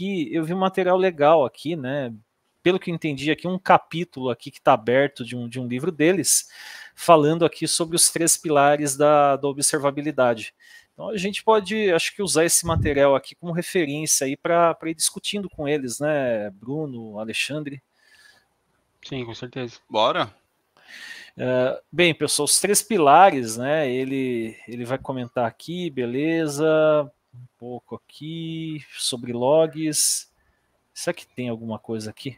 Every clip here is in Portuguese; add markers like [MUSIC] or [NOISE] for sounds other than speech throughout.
aqui, eu vi um material legal aqui, né? Pelo que eu entendi aqui, um capítulo aqui que está aberto de um, de um livro deles, falando aqui sobre os três pilares da, da observabilidade. Então a gente pode, acho que usar esse material aqui como referência aí para ir discutindo com eles, né, Bruno, Alexandre? Sim, com certeza. Bora. Uh, bem, pessoal, os três pilares, né? Ele ele vai comentar aqui, beleza? um pouco aqui sobre logs. Será que tem alguma coisa aqui?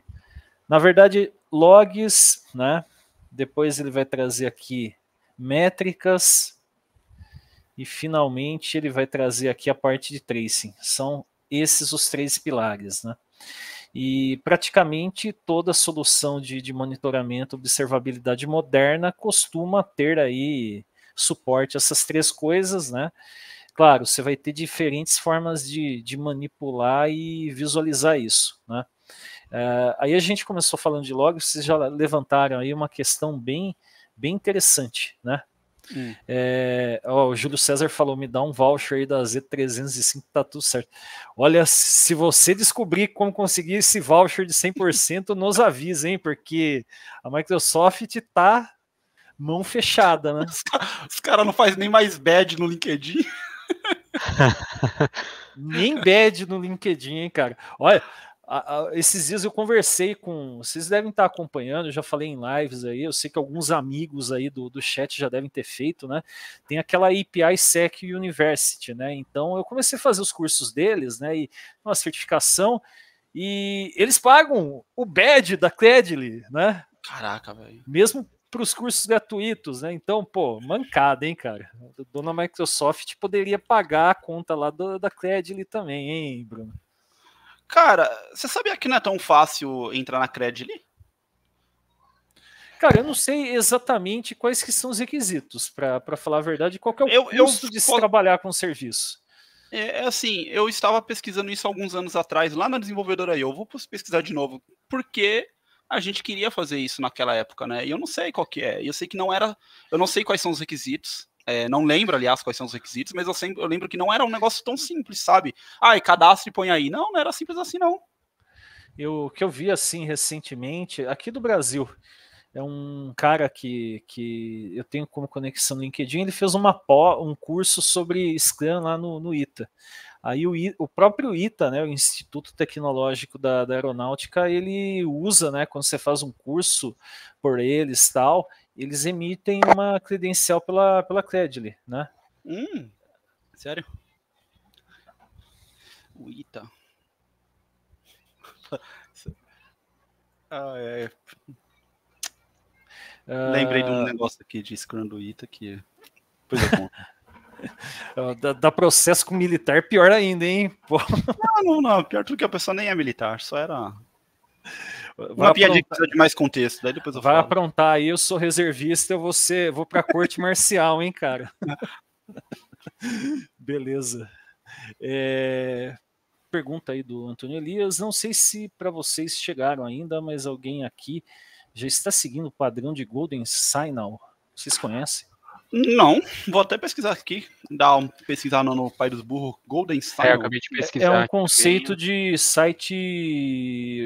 Na verdade, logs, né? Depois ele vai trazer aqui métricas. E finalmente ele vai trazer aqui a parte de tracing. São esses os três pilares, né? E praticamente toda solução de, de monitoramento, observabilidade moderna costuma ter aí suporte a essas três coisas, né? Claro, você vai ter diferentes formas de, de manipular e visualizar isso, né? Uh, aí a gente começou falando de logs, vocês já levantaram aí uma questão bem, bem interessante, né? Hum. É, ó, o Júlio César falou: me dá um voucher aí da Z305, tá tudo certo. Olha, se você descobrir como conseguir esse voucher de 100%, [LAUGHS] nos avisa, hein? Porque a Microsoft tá mão fechada, né? Os caras cara não fazem nem mais bad no LinkedIn. [LAUGHS] Nem bad no LinkedIn, hein, cara. Olha, a, a, esses dias eu conversei com. Vocês devem estar acompanhando, eu já falei em lives aí, eu sei que alguns amigos aí do, do chat já devem ter feito, né? Tem aquela API Sec University, né? Então eu comecei a fazer os cursos deles, né? E uma certificação. E eles pagam o badge da Credly, né? Caraca, velho. Mesmo para os cursos gratuitos, né? Então, pô, mancada, hein, cara? Dona Microsoft poderia pagar a conta lá do, da Credly também, hein, Bruno? Cara, você sabia que não é tão fácil entrar na Credly? Cara, eu não sei exatamente quais que são os requisitos, para falar a verdade, qual é o eu, custo eu, de se trabalhar com o serviço. É, é, assim, eu estava pesquisando isso alguns anos atrás, lá na desenvolvedora eu vou pesquisar de novo, porque a gente queria fazer isso naquela época, né? E eu não sei qual que é. Eu sei que não era. Eu não sei quais são os requisitos. É, não lembro, aliás, quais são os requisitos, mas eu, sempre, eu lembro que não era um negócio tão simples, sabe? Ah, e cadastre e põe aí. Não, não era simples assim, não. Eu, o que eu vi assim recentemente, aqui do Brasil, é um cara que, que eu tenho como conexão no LinkedIn, ele fez uma pó, um curso sobre Scrum lá no, no ITA. Aí o, I, o próprio ITA, né, o Instituto Tecnológico da, da, Aeronáutica, ele usa, né, quando você faz um curso por eles tal, eles emitem uma credencial pela, pela Credly, né? Hum, sério? O ITA. [LAUGHS] ah, é. é. Ah, Lembrei de um negócio aqui de Scrum do ITA que. Pois é, bom. [LAUGHS] [LAUGHS] dá, dá, processo com militar pior ainda, hein? [LAUGHS] Pô. Não, não, não. Pior do que a pessoa nem é militar, só era. Vai Uma precisa de mais contexto, daí depois eu Vai falo. aprontar aí, eu sou reservista, eu vou, ser, vou pra corte marcial, hein, cara? [LAUGHS] Beleza. É... Pergunta aí do Antônio Elias. Não sei se para vocês chegaram ainda, mas alguém aqui já está seguindo o padrão de Golden Signal. Vocês conhecem? Não, vou até pesquisar aqui, dar um pesquisar no, no Pai dos Burros, Golden Sign. É, acabei de é, é pesquisar. É um conceito de site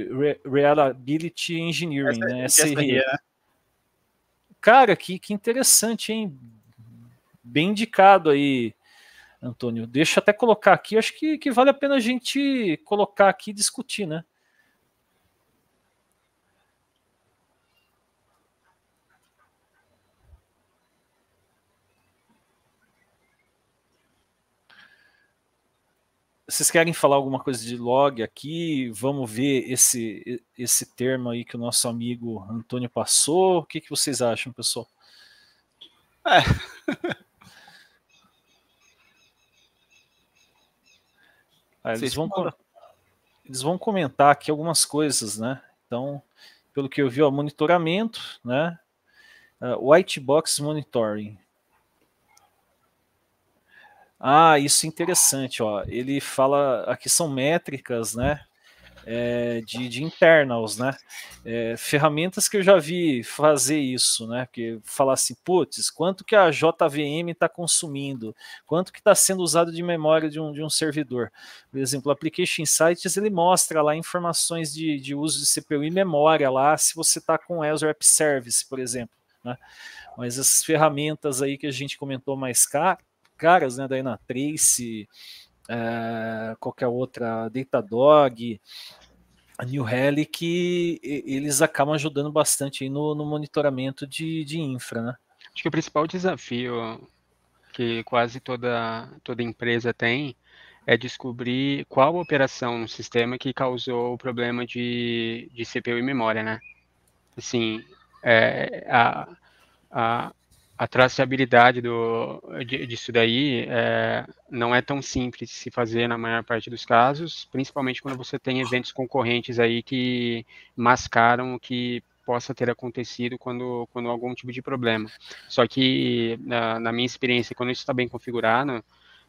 Re Reliability Engineering, né? SRE. É. Cara, que, que interessante, hein? Bem indicado aí, Antônio. Deixa eu até colocar aqui, acho que, que vale a pena a gente colocar aqui e discutir, né? vocês querem falar alguma coisa de log aqui? Vamos ver esse, esse termo aí que o nosso amigo Antônio passou. O que, que vocês acham, pessoal? É. [LAUGHS] ah, eles, vão, eles vão comentar aqui algumas coisas, né? Então, pelo que eu vi, ó, monitoramento, né? Uh, white box monitoring. Ah, isso é interessante, ó. Ele fala aqui são métricas, né? É, de, de, internals, né? É, ferramentas que eu já vi fazer isso, né? Porque falar assim, putz, quanto que a JVM está consumindo? Quanto que está sendo usado de memória de um, de um servidor? Por exemplo, o Application Insights, ele mostra lá informações de, de uso de CPU e memória lá, se você está com Azure App Service, por exemplo, né? Mas essas ferramentas aí que a gente comentou mais cá, caras, né, da Enatrace, é, qualquer outra, Datadog, a New Relic, eles acabam ajudando bastante no, no monitoramento de, de infra, né? Acho que o principal desafio que quase toda, toda empresa tem é descobrir qual operação no sistema que causou o problema de, de CPU e memória, né? Assim, é, a, a, a traceabilidade do, disso daí é, não é tão simples de se fazer na maior parte dos casos, principalmente quando você tem eventos concorrentes aí que mascaram o que possa ter acontecido quando, quando algum tipo de problema. Só que, na, na minha experiência, quando isso está bem configurado,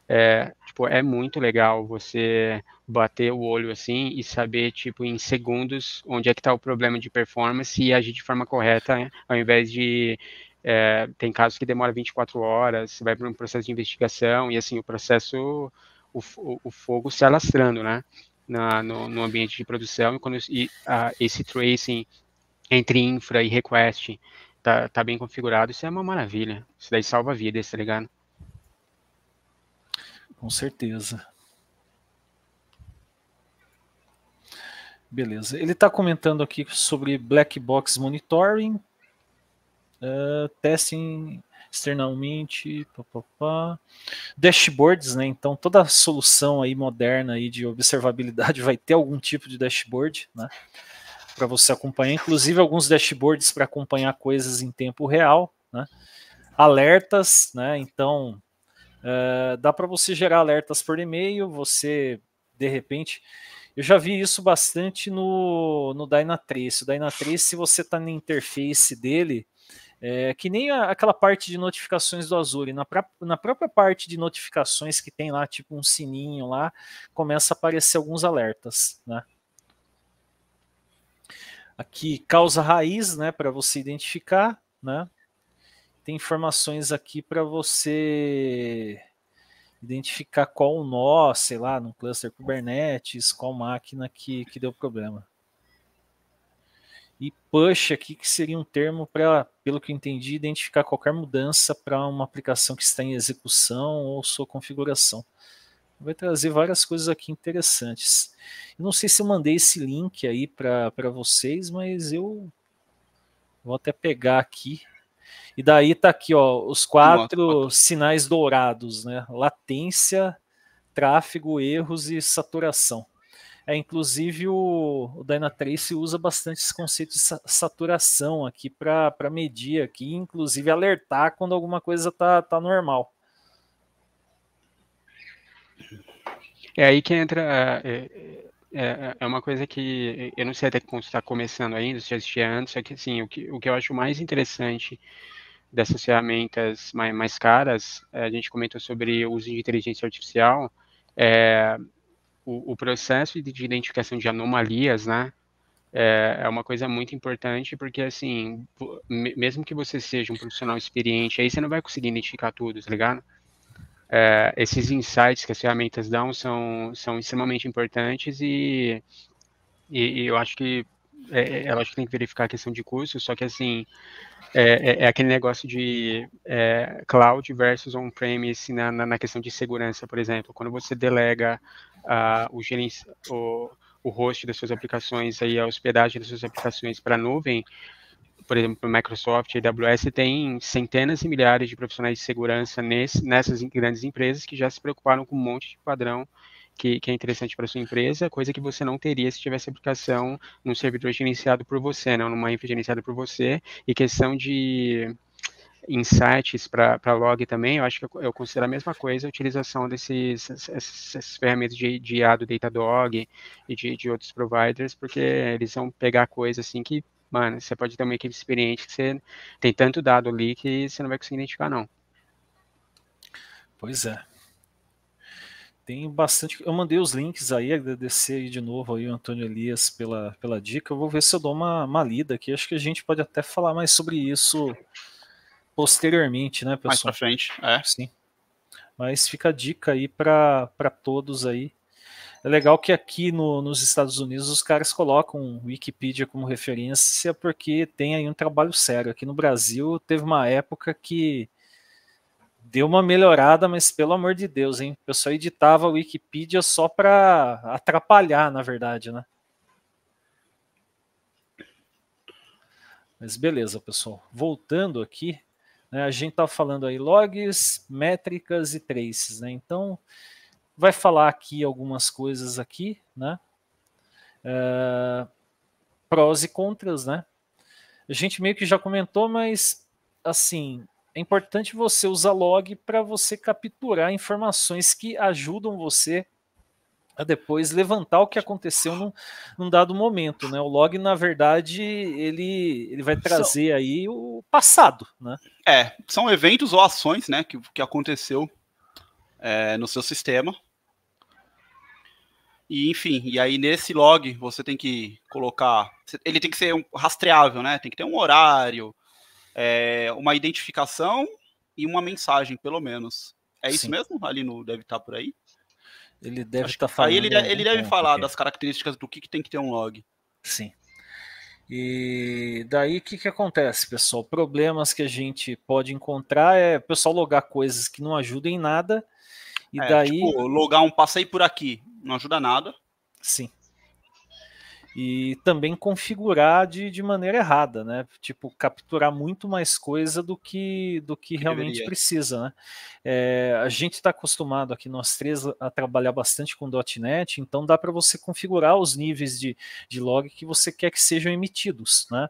é, tipo, é muito legal você bater o olho assim e saber, tipo, em segundos onde é que está o problema de performance e agir de forma correta, né? ao invés de é, tem casos que demora 24 horas, vai para um processo de investigação e assim o processo, o, o, fogo se alastrando, né? Na, no, no, ambiente de produção e quando e, a, esse tracing entre infra e request tá, tá bem configurado, isso é uma maravilha. Isso daí salva vidas, tá ligado? Com certeza. Beleza. Ele está comentando aqui sobre black box monitoring, Uh, testem externamente, pá, pá, pá. dashboards, né? Então toda solução aí moderna aí de observabilidade [LAUGHS] vai ter algum tipo de dashboard, né? Para você acompanhar, inclusive alguns dashboards para acompanhar coisas em tempo real, né? Alertas, né? Então uh, dá para você gerar alertas por e-mail, você de repente eu já vi isso bastante no, no Dynatrace. O Dynatrace, se você está na interface dele, é, que nem a, aquela parte de notificações do Azure, na, pra, na, própria parte de notificações que tem lá, tipo um sininho lá, começa a aparecer alguns alertas, né? Aqui, causa raiz, né, para você identificar, né? Tem informações aqui para você identificar qual o nó, sei lá, no cluster Kubernetes, qual máquina que, que deu problema e push aqui, que seria um termo para, pelo que eu entendi, identificar qualquer mudança para uma aplicação que está em execução ou sua configuração. Vai trazer várias coisas aqui interessantes. não sei se eu mandei esse link aí para vocês, mas eu vou até pegar aqui. E daí tá aqui, ó, os quatro sinais dourados, né? Latência, tráfego, erros e saturação. É, inclusive o, o Dynatrace usa bastante esse conceito de saturação aqui para medir aqui, inclusive alertar quando alguma coisa tá, tá normal. É aí que entra. É, é, é, é uma coisa que eu não sei até quando está começando ainda, se existia antes, é que assim, o que, o que eu acho mais interessante dessas ferramentas mais, mais caras, a gente comentou sobre o uso de inteligência artificial, é, o, o processo de, de identificação de anomalias, né, é, é uma coisa muito importante, porque, assim, mesmo que você seja um profissional experiente, aí você não vai conseguir identificar tudo, tá ligado? É, esses insights que as ferramentas dão são, são extremamente importantes e, e, e eu acho que é, é acho que tem que verificar a questão de custo, só que assim, é, é, é aquele negócio de é, cloud versus on-premise na, na, na, questão de segurança, por exemplo. Quando você delega uh, o, gerenci, o, o host das suas aplicações, aí, a hospedagem das suas aplicações para a nuvem, por exemplo, Microsoft e AWS tem centenas e milhares de profissionais de segurança nesse, nessas grandes empresas que já se preocuparam com um monte de padrão que, que é interessante para sua empresa, coisa que você não teria se tivesse aplicação num servidor gerenciado por você, não né, numa infra gerenciada por você, e questão de insights para log também, eu acho que eu, considero a mesma coisa a utilização desses essas, essas ferramentas de, de IA do Datadog e de, de outros providers, porque eles vão pegar coisa assim que, mano, você pode ter uma equipe experiente que você tem tanto dado ali que você não vai conseguir identificar, não. Pois é. Tem bastante. Eu mandei os links aí, agradecer aí de novo aí o Antônio Elias pela, pela dica. Eu vou ver se eu dou uma, uma lida aqui. Acho que a gente pode até falar mais sobre isso posteriormente, né, pessoal? Mais pra frente, é. Sim. Mas fica a dica aí para todos aí. É legal que aqui no, nos Estados Unidos os caras colocam Wikipedia como referência porque tem aí um trabalho sério. Aqui no Brasil teve uma época que deu uma melhorada, mas pelo amor de Deus, hein? Eu só editava a Wikipedia só para atrapalhar, na verdade, né? Mas beleza, pessoal. Voltando aqui, né, a gente tá falando aí logs, métricas e traces, né? Então, vai falar aqui algumas coisas aqui, né? É, prós e contras, né? A gente meio que já comentou, mas assim, é importante você usar log para você capturar informações que ajudam você a depois levantar o que aconteceu num, num dado momento, né? O log, na verdade, ele, ele vai trazer são, aí o passado, né? É, são eventos ou ações, né, que, que aconteceu é, no seu sistema. E, enfim, e aí nesse log você tem que colocar, ele tem que ser um, rastreável, né? Tem que ter um horário, é, uma identificação e uma mensagem, pelo menos. É isso Sim. mesmo? Ali no deve estar tá por aí. Ele deve estar tá falando. Aí ele, ele né? deve ponto, é, falar porque... das características do que, que tem que ter um log. Sim. E daí o que, que acontece, pessoal? Problemas que a gente pode encontrar é o pessoal logar coisas que não ajudem em nada. E é, daí. Tipo, logar um passei por aqui não ajuda nada. Sim e também configurar de, de maneira errada, né? Tipo, capturar muito mais coisa do que, do que realmente Deveria. precisa, né? É, a gente está acostumado aqui, nós três, a trabalhar bastante com .NET, então dá para você configurar os níveis de, de log que você quer que sejam emitidos, né?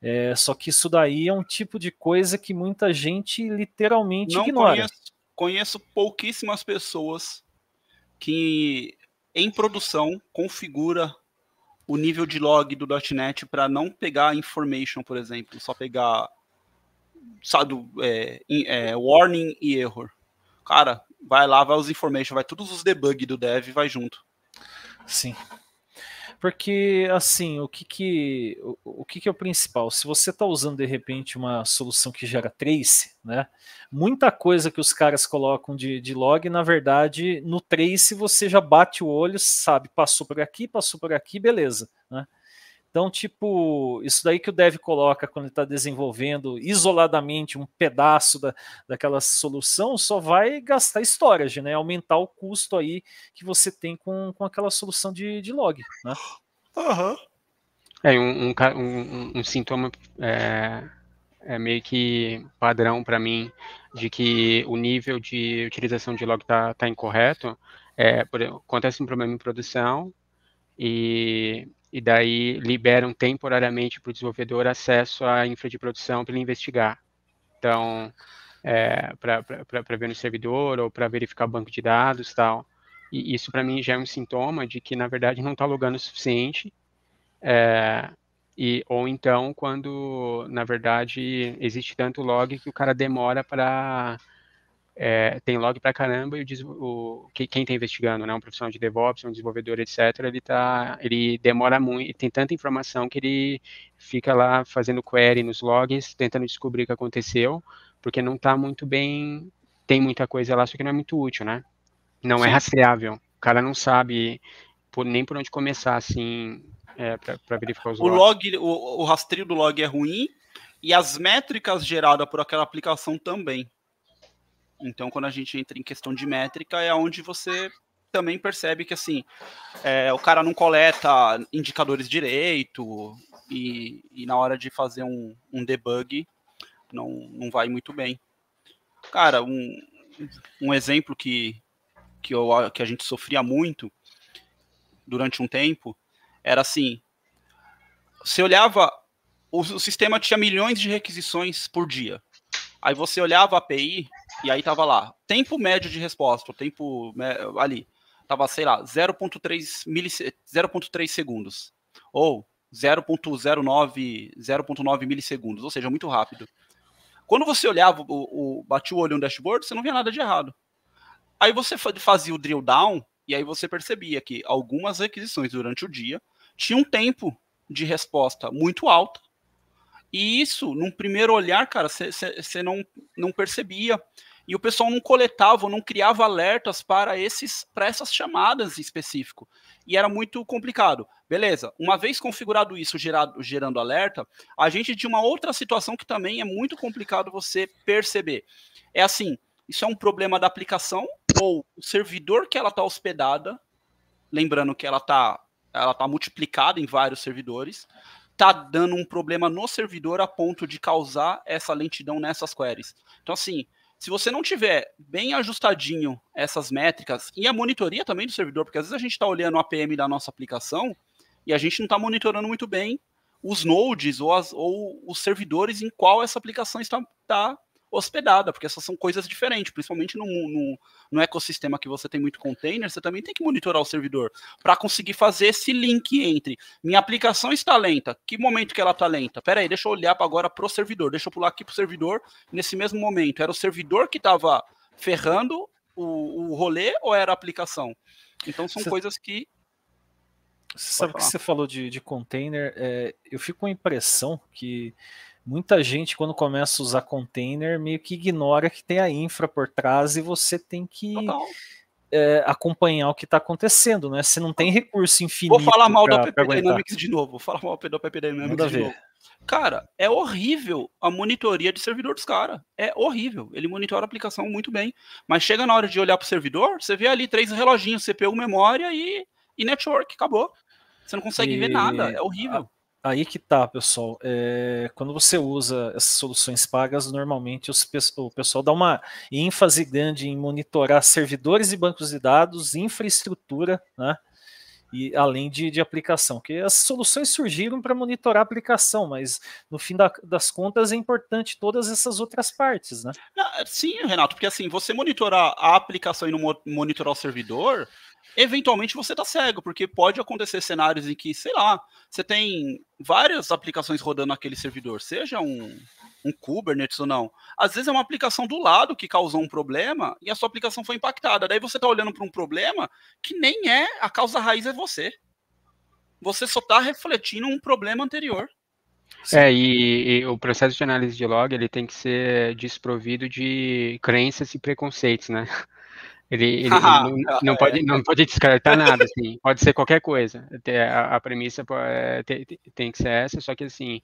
É, só que isso daí é um tipo de coisa que muita gente literalmente Não ignora. Conheço, conheço pouquíssimas pessoas que em produção configura o nível de log do .NET para não pegar information, por exemplo, só pegar sabe, é, é, warning e error. Cara, vai lá, vai os information, vai todos os debug do dev, vai junto. Sim. Porque, assim, o que que, o, o que, que é o principal? Se você está usando, de repente, uma solução que gera trace, né? Muita coisa que os caras colocam de, de log, na verdade, no trace você já bate o olho, sabe, passou por aqui, passou por aqui, beleza, né? Então, tipo, isso daí que o dev coloca quando ele está desenvolvendo isoladamente um pedaço da, daquela solução, só vai gastar storage, né? Aumentar o custo aí que você tem com, com aquela solução de, de log, né? Uhum. É, um, um, um, um sintoma é, é, meio que padrão para mim de que o nível de utilização de log está tá incorreto. É, por, acontece um problema em produção, e e daí liberam temporariamente para o desenvolvedor acesso à infra de produção para ele investigar. Então, é, para ver no servidor ou para verificar banco de dados tal. E isso para mim já é um sintoma de que, na verdade, não está logando o suficiente. É, e, ou então, quando, na verdade, existe tanto log que o cara demora para é, tem log pra caramba e o, o quem está investigando, né, um profissional de DevOps, um desenvolvedor, etc., ele, tá, ele demora muito, tem tanta informação que ele fica lá fazendo query nos logs, tentando descobrir o que aconteceu, porque não está muito bem, tem muita coisa lá, só que não é muito útil, né? Não é Sim. é rastreável. O cara não sabe por, nem por onde começar, assim, é, para verificar os o logs. Log, o, o rastreio do log é ruim e as métricas geradas por aquela aplicação também. Então, quando a gente entra em questão de métrica, é onde você também percebe que assim é, o cara não coleta indicadores direito e, e na hora de fazer um, um, debug não, não vai muito bem. Cara, um, um exemplo que, que, eu, que a gente sofria muito durante um tempo era assim: você olhava, o, o sistema tinha milhões de requisições por dia. Aí você olhava a API e aí tava lá, tempo médio de resposta, tempo ali, tava, sei lá, 0.3 milis, 0.3 segundos. Ou 0.09, 0.9 milissegundos, ou seja, muito rápido. Quando você olhava, o, o, batia o olho no dashboard, você não via nada de errado. Aí você fazia o drill down, e aí você percebia que algumas requisições durante o dia tinham um tempo de resposta muito alto. E isso, num primeiro olhar, cara, você não, não percebia e o pessoal não coletava, não criava alertas para esses para essas chamadas em específico. E era muito complicado. Beleza, uma vez configurado isso, gerado, gerando alerta, a gente tinha uma outra situação que também é muito complicado você perceber. É assim, isso é um problema da aplicação ou o servidor que ela está hospedada, lembrando que ela está ela tá multiplicada em vários servidores, tá dando um problema no servidor a ponto de causar essa lentidão nessas queries. Então, assim, se você não tiver bem ajustadinho essas métricas e a monitoria também do servidor, porque às vezes a gente está olhando o APM da nossa aplicação e a gente não está monitorando muito bem os nodes ou, as, ou, os servidores em qual essa aplicação está, está hospedada, porque essas são coisas diferentes, principalmente no, no, no ecossistema que você tem muito container, você também tem que monitorar o servidor para conseguir fazer esse link entre minha aplicação está lenta, que momento que ela está lenta? Pera aí, deixa eu olhar agora pro servidor, deixa eu pular aqui pro servidor nesse mesmo momento. Era o servidor que estava ferrando o, o rolê ou era a aplicação? Então são você... coisas que você sabe que você falou de, de container? É, eu fico com a impressão que muita gente, quando começa a usar container, meio que ignora que tem a infra por trás e você tem que é, acompanhar o que está acontecendo, né? Você não tem recurso infinito. Vou falar mal pra, da PP Dynamics de novo. Vou falar mal da PP Dynamics Manda de ver. novo. Cara, é horrível a monitoria de servidor dos caras. É horrível. Ele monitora a aplicação muito bem. Mas chega na hora de olhar pro servidor, você vê ali três reloginhos, CPU, memória e, e network. Acabou. Você não consegue e... ver nada. É horrível. A aí que tá, pessoal. É, quando você usa essas soluções pagas, normalmente os, o pessoal dá uma ênfase grande em monitorar servidores e bancos de dados, infraestrutura, né? e além de, de aplicação, que as soluções surgiram para monitorar a aplicação, mas no fim da, das contas é importante todas essas outras partes, né? É, sim, Renato, porque assim, você monitorar a aplicação e não monitorar o servidor, eventualmente você tá cego, porque pode acontecer cenários em que, sei lá, você tem várias aplicações rodando naquele servidor, seja um um Kubernetes ou não. Às vezes é uma aplicação do lado que causou um problema e a sua aplicação foi impactada. Daí você está olhando para um problema que nem é a causa raiz é você. Você só está refletindo um problema anterior. É, Sim. É, e, e, o processo de análise de log ele tem que ser desprovido de crenças e preconceitos, né? Ele, ele, [LAUGHS] ah, não, tá. não, é. pode, não pode descartar nada, assim. Pode ser qualquer coisa. A, a premissa é, tem, tem que ser essa, só que, assim,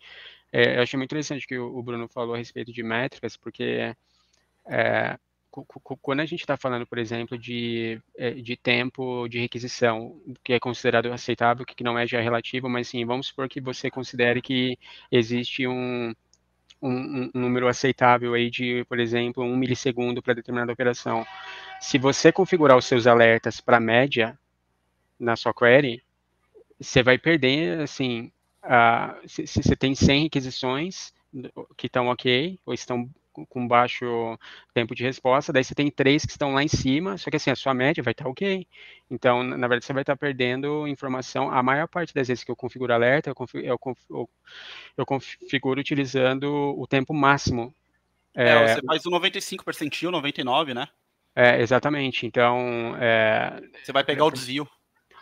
é, eu achei muito interessante o que o Bruno falou a respeito de métricas, porque é, quando a gente está falando, por exemplo, de, é, de tempo de requisição, que é considerado aceitável, que não é já relativo, mas sim, vamos supor que você considere que existe um, um, um número aceitável aí de, por exemplo, um milissegundo para determinada operação. Se você configurar os seus alertas para média na sua query, você vai perder, assim, se, você tem 100 requisições que estão ok, ou estão com baixo tempo de resposta, daí você tem três que estão lá em cima, só que assim, a sua média vai estar tá ok. Então, na verdade, você vai estar tá perdendo informação. A maior parte das vezes que eu configuro alerta, eu configuro, eu configuro, eu configuro utilizando o tempo máximo. É, é você faz o 95 o 99, né? É, exatamente. Então. É, Você vai pegar o desvio.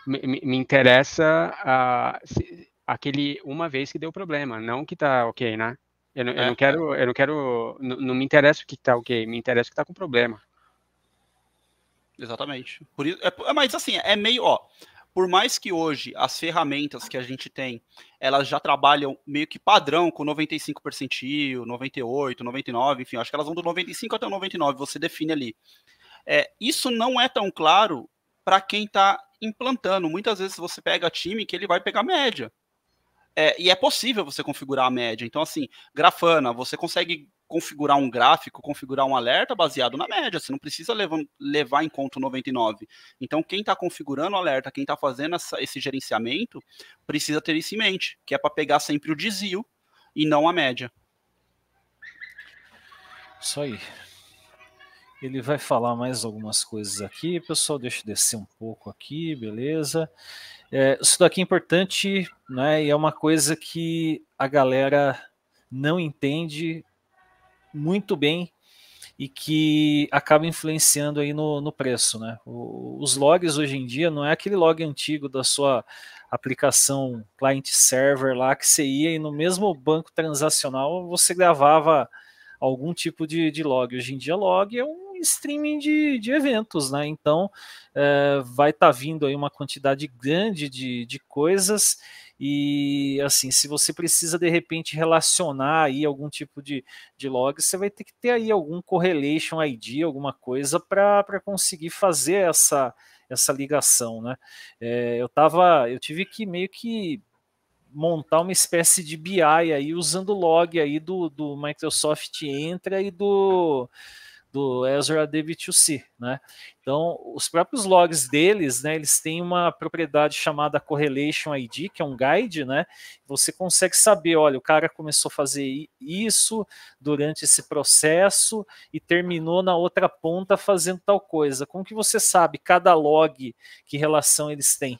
Me, me interessa a, se, aquele uma vez que deu problema, não que tá ok, né? Eu, é, eu não quero, é. eu não quero, não, não me interessa o que tá ok, me interessa o que tá com problema. Exatamente. Por isso, é, é, mas assim, é meio, ó, por mais que hoje as ferramentas que a gente tem, elas já trabalham meio que padrão com 95 percentil, 98, 99, enfim, acho que elas vão do 95 até o 99, você define ali. É, isso não é tão claro para quem está implantando. Muitas vezes você pega time que ele vai pegar média. É, e é possível você configurar a média. Então, assim, grafana, você consegue configurar um gráfico, configurar um alerta baseado na média. Você não precisa levar, levar em conta o 99. Então, quem está configurando o alerta, quem está fazendo essa, esse gerenciamento, precisa ter isso em mente, que é para pegar sempre o desvio e não a média. Isso aí. Ele vai falar mais algumas coisas aqui, pessoal. Deixa eu descer um pouco aqui, beleza? É, isso daqui é importante, né? E é uma coisa que a galera não entende muito bem e que acaba influenciando aí no, no preço, né? O, os logs hoje em dia não é aquele log antigo da sua aplicação client server lá que você ia e no mesmo banco transacional você gravava algum tipo de, de log. Hoje em dia, log é um streaming de, de eventos, né? Então é, vai estar tá vindo aí uma quantidade grande de, de coisas. E assim, se você precisa de repente relacionar aí algum tipo de, de log, você vai ter que ter aí algum correlation ID, alguma coisa para conseguir fazer essa, essa ligação, né? É, eu tava, eu tive que meio que montar uma espécie de BI aí usando o log aí do, do Microsoft Entra e do do Ezra DB2C, né? Então, os próprios logs deles, né, eles têm uma propriedade chamada correlation ID, que é um guide, né? Você consegue saber, olha, o cara começou a fazer isso durante esse processo e terminou na outra ponta fazendo tal coisa. Como que você sabe cada log que relação eles têm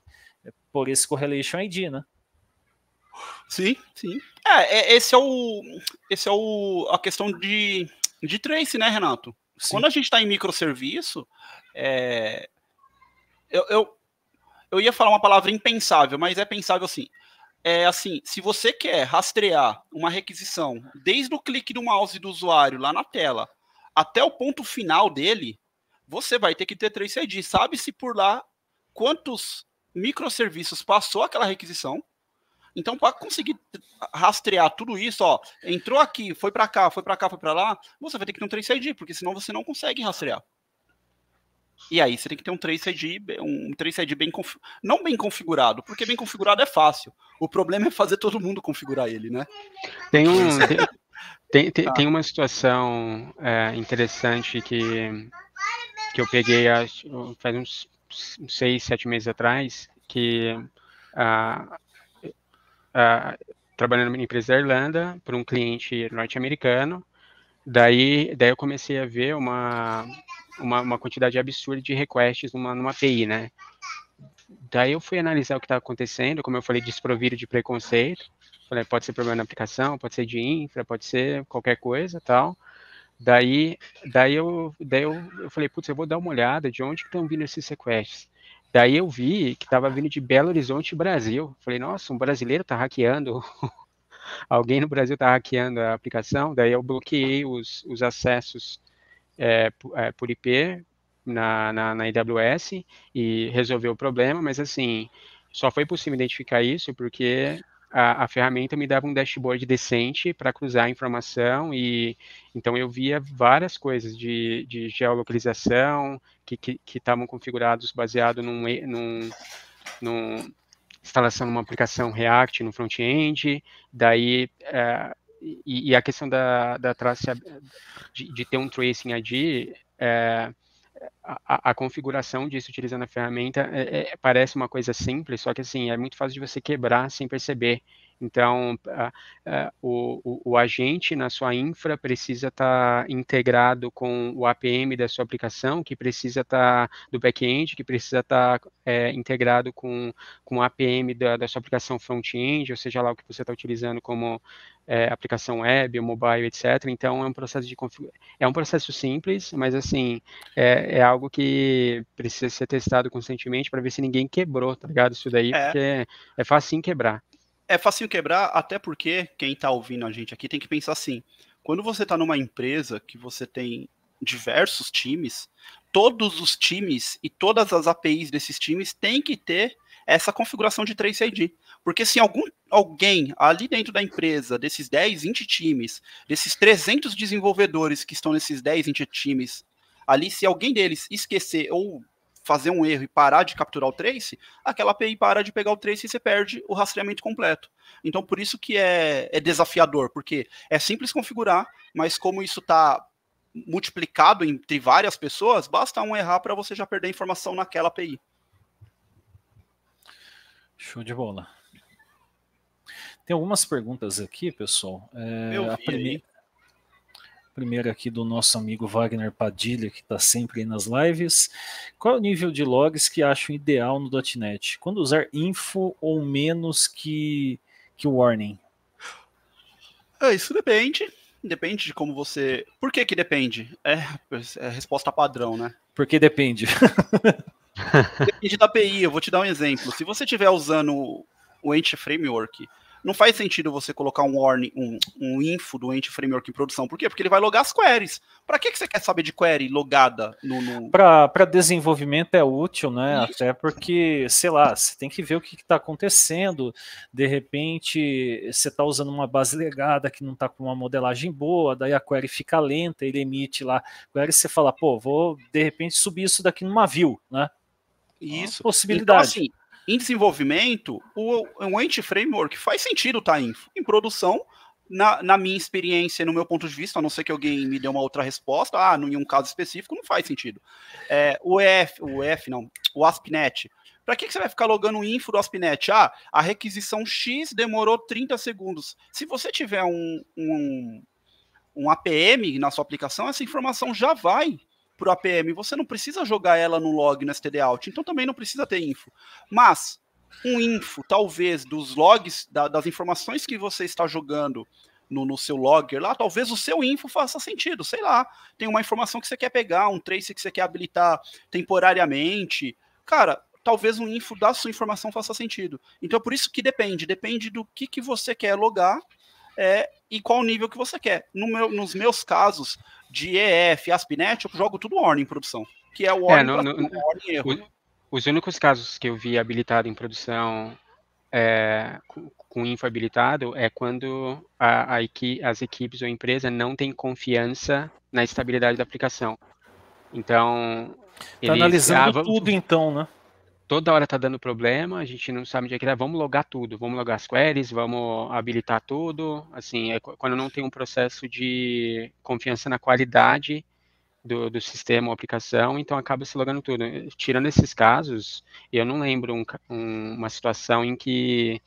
por esse correlation ID, né? Sim, sim. É, é, esse é o esse é o a questão de de trace, né, Renato? Sim. Quando a gente está em microserviço, é... eu, eu, eu ia falar uma palavra impensável, mas é pensável assim. É assim, se você quer rastrear uma requisição desde o clique do mouse do usuário lá na tela até o ponto final dele, você vai ter que ter Trace ID. Sabe-se por lá quantos microserviços passou aquela requisição, então, para conseguir rastrear tudo isso, ó, entrou aqui, foi para cá, foi para cá, foi para lá, você vai ter que ter um Trace ID, porque senão você não consegue rastrear. E aí você tem que ter um Trace ID, um Trace ID bem não bem configurado, porque bem configurado é fácil. O problema é fazer todo mundo configurar ele, né? Tem um é. tem, tem, ah. tem, uma situação é, interessante que que eu peguei acho, faz uns seis, sete meses atrás que a, ah, uh, trabalhando numa empresa da Irlanda, para um cliente norte-americano. Daí, daí eu comecei a ver uma, uma, uma, quantidade absurda de requests numa, numa API, né? Daí eu fui analisar o que estava acontecendo, como eu falei, desprovido de preconceito. Falei, pode ser problema na aplicação, pode ser de infra, pode ser qualquer coisa tal. Daí, daí, eu, daí eu, eu falei, putz, eu vou dar uma olhada de onde estão vindo esses requests. Daí eu vi que estava vindo de Belo Horizonte, Brasil. Falei, nossa, um brasileiro está hackeando. [LAUGHS] Alguém no Brasil está hackeando a aplicação. Daí eu bloqueei os, os acessos é, é por IP na, na, na AWS e resolveu o problema. Mas assim, só foi possível identificar isso porque a, a ferramenta me dava um dashboard decente para cruzar a informação e então eu via várias coisas de, de geolocalização que estavam configurados baseado num, num, num instalação de uma aplicação React no front-end, daí é, e, e, a questão da, da trace, de, de, ter um tracing ID a, a, configuração disso utilizando a ferramenta é, é, parece uma coisa simples, só que assim, é muito fácil de você quebrar sem perceber então, ah, ah, o, o, agente na sua infra precisa estar tá integrado com o APM da sua aplicação, que precisa estar tá, do back-end, que precisa estar tá, é, integrado com, com o APM da, da sua aplicação front-end, ou seja lá o que você está utilizando como é, aplicação web, mobile, etc. Então é um processo de config... é um processo simples, mas assim é, é algo que precisa ser testado constantemente para ver se ninguém quebrou, tá ligado? Isso daí, é. porque é fácil sim quebrar. É fácil quebrar, até porque quem está ouvindo a gente aqui tem que pensar assim: quando você está numa empresa que você tem diversos times, todos os times e todas as APIs desses times têm que ter essa configuração de Trace ID. Porque se algum, alguém ali dentro da empresa, desses 10, 20 times, desses 300 desenvolvedores que estão nesses 10, 20 times, ali, se alguém deles esquecer ou fazer um erro e parar de capturar o trace, aquela API para de pegar o trace e você perde o rastreamento completo. Então, por isso que é, é desafiador, porque é simples configurar, mas como isso está multiplicado entre várias pessoas, basta um errar para você já perder a informação naquela API. Show de bola. Tem algumas perguntas aqui, pessoal. É, vi, a, prime... Primeiro aqui do nosso amigo Wagner Padilha, que está sempre aí nas lives. Qual é o nível de logs que acham ideal no .NET? Quando usar info ou menos que, que warning? É, isso depende. Depende de como você... Por que que depende? É, é resposta padrão, né? Porque depende. [LAUGHS] depende da API. Eu vou te dar um exemplo. Se você estiver usando o Ent Framework não faz sentido você colocar um warning, um, um info do Ent Framework em produção. Por quê? Porque ele vai logar as queries. Para que, que você quer saber de query logada no. no... Para desenvolvimento é útil, né? Isso. Até porque, sei lá, você tem que ver o que está acontecendo. De repente, você está usando uma base legada que não está com uma modelagem boa, daí a query fica lenta, ele emite lá. Query você fala, pô, vou de repente subir isso daqui numa view, né? Isso. É possibilidade. Então, assim, em desenvolvimento, o, o Framework faz sentido estar tá, em, em produção. Na, na, minha experiência, no meu ponto de vista, a não ser que alguém me dê uma outra resposta, ah, em um caso específico, não faz sentido. É, o EF, o EF não, o ASP.NET, para que, que, você vai ficar logando info do AspNet? Ah, a requisição X demorou 30 segundos. Se você tiver um, um, um, APM na sua aplicação, essa informação já vai por APM, você não precisa jogar ela no log no std out, então também não precisa ter info. Mas um info, talvez, dos logs, da, das informações que você está jogando no, no, seu logger lá, talvez o seu info faça sentido, sei lá. Tem uma informação que você quer pegar, um trace que você quer habilitar temporariamente. Cara, talvez um info da sua informação faça sentido. Então é por isso que depende, depende do que, que você quer logar é, e qual nível que você quer. No meu, nos meus casos, de EF, Aspinet, eu jogo tudo Warning em produção. Que é o Warning, é, no, no, warning erro. Os, únicos casos que eu vi habilitado em produção é, com info habilitado é quando a, a equi, as equipes ou a empresa não tem confiança na estabilidade da aplicação. Então. Tá analisando ah, tudo, então, né? toda hora tá dando problema, a gente não sabe onde é que tá, vamos logar tudo, vamos logar as queries, vamos habilitar tudo, assim, é quando não tem um processo de confiança na qualidade do, do sistema ou aplicação, então acaba se logando tudo. Tirando esses casos, eu não lembro um, um, uma situação em que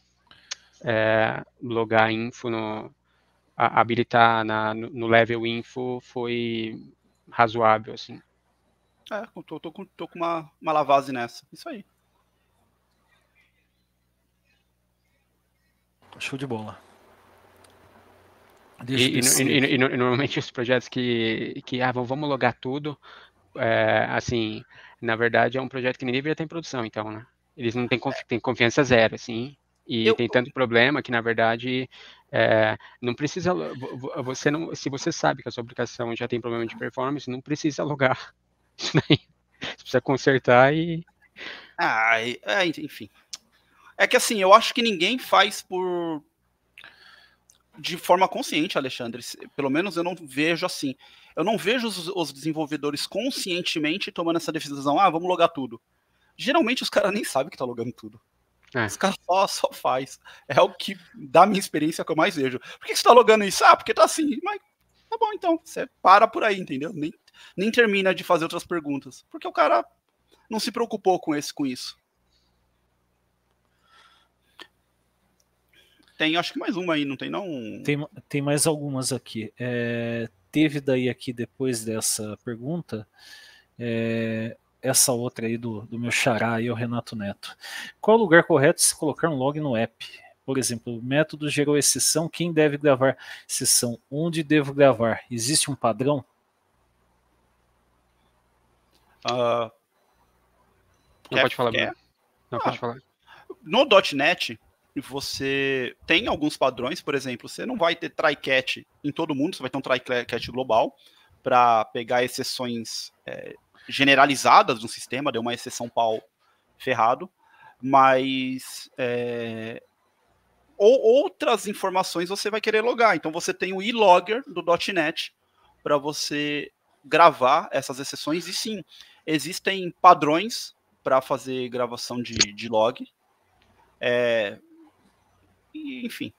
é, logar info no, a, habilitar na, no, no level info foi razoável, assim. É, tô, tô, tô, com uma, uma lavagem nessa. Isso aí. Show de bola. E, e, e, e, normalmente os projetos que, que ah, vamos logar tudo, é, assim, na verdade é um projeto que nem deveria estar em produção, então, né? Eles não têm, confi têm confiança zero, assim. E eu... tem tanto problema que, na verdade, é, não precisa. Você não, se você sabe que a sua aplicação já tem problema de performance, não precisa logar. [LAUGHS] Isso daí. Você precisa consertar e. Ah, é, enfim. É que assim, eu acho que ninguém faz por. de forma consciente, Alexandre. Pelo menos eu não vejo assim. Eu não vejo os, os desenvolvedores conscientemente tomando essa decisão, ah, vamos logar tudo. Geralmente os caras nem sabem que tá logando tudo. É. Os caras só, só faz. É o que, da minha experiência, é que eu mais vejo. Por que você tá logando isso? Ah, porque tá assim. Mas tá bom, então. Você para por aí, entendeu? Nem, nem termina de fazer outras perguntas. Porque o cara não se preocupou com, esse, com isso. Tem, acho que mais uma aí, não tem não? Tem, tem mais algumas aqui. É, teve daí aqui, depois dessa pergunta, é, essa outra aí do, do meu xará, e o Renato Neto. Qual o lugar correto se colocar um log no app? Por exemplo, o método gerou exceção, quem deve gravar sessão? Onde devo gravar? Existe um padrão? Uh, não pode falar, quer? Não, ah, pode falar. No .NET, você tem alguns padrões, por exemplo, você não vai ter try-catch em todo mundo, você vai ter um try-catch global para pegar exceções é, generalizadas no sistema, deu uma exceção pau ferrado, mas é, ou outras informações você vai querer logar. Então você tem o e-logger do .NET para você gravar essas exceções, e sim, existem padrões para fazer gravação de, de log, é, enfim.